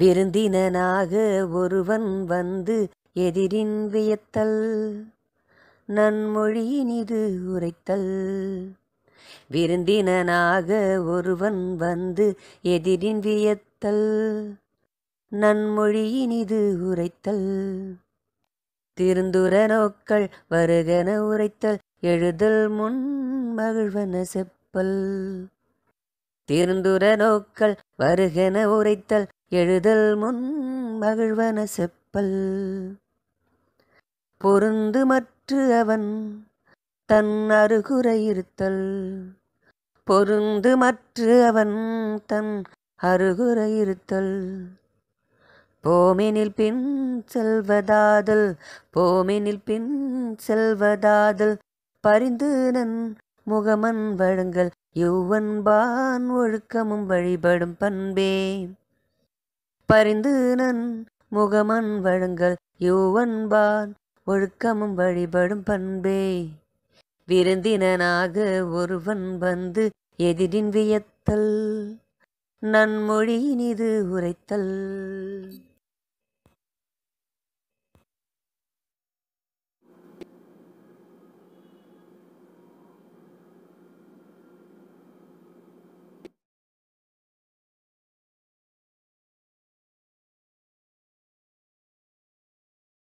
விருந்தினனாக ஒருவன் வந்து எதிரின் வியத்தல் நன்மொழியினிது உரைத்தல் விருந்தினனாக ஒருவன் வந்து எதிரின் வியத்தல் நன்மொழியினிது உரைத்தல் திருந்துர நோக்கள் வருகன உரைத்தல் எழுதல் முன் மகிழ்வன செப்பல் திருந்துர நோக்கள் வருகன உரைத்தல் எழுதல் முன் மகிழ்வன செப்பல் பொருந்து மற்று அவன் தன் அருகுரையிருத்தல் பொருந்து மற்று அவன் தன் அருகுரையிருத்தல் போமினில் பின் செல்வதாதல் போமினில் பின் செல்வதாதல் பரிந்து நன் முகமன் வழங்கல் யுவன்பான் ஒழுக்கமும் வழிபடும் பண்பே பரிந்து நன் முகமன் வழங்கல் யோவன்பான் ஒழுக்கமும் வழிபடும் பண்பே விருந்தினனாக ஒருவன் வந்து எதிரின் வியத்தல் நன்மொழியினிது உரைத்தல்